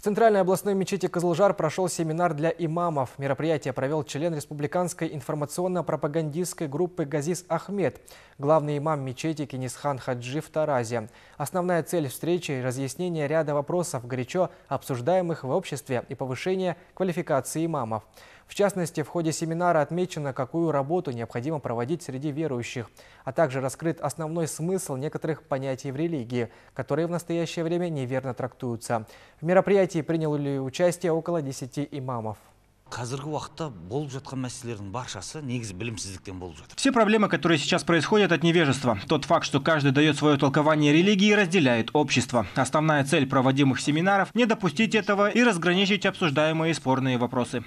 В Центральной областной мечети Козлжар прошел семинар для имамов. Мероприятие провел член республиканской информационно-пропагандистской группы «Газис Ахмед», главный имам мечети Кенисхан Хаджи в Таразе. Основная цель встречи – разъяснение ряда вопросов, горячо обсуждаемых в обществе и повышение квалификации имамов. В частности, в ходе семинара отмечено, какую работу необходимо проводить среди верующих, а также раскрыт основной смысл некоторых понятий в религии, которые в настоящее время неверно трактуются. В мероприятии приняли участие около 10 имамов. все проблемы которые сейчас происходят от невежества тот факт что каждый дает свое толкование религии разделяет общество основная цель проводимых семинаров не допустить этого и разграничить обсуждаемые спорные вопросы